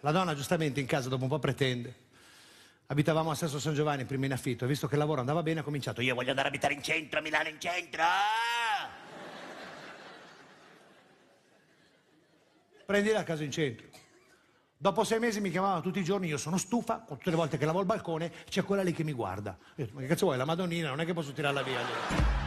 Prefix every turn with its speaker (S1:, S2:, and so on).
S1: La donna giustamente in casa dopo un po' pretende. Abitavamo a Sesto San Giovanni, prima in affitto, e visto che il lavoro andava bene, ha cominciato. Io voglio andare a abitare in centro, a Milano in centro! Prendi la casa in centro. Dopo sei mesi mi chiamava tutti i giorni, io sono stufa, tutte le volte che lavo il balcone c'è quella lì che mi guarda. Io, ma che cazzo vuoi, la Madonnina, non è che posso tirarla via. Allora.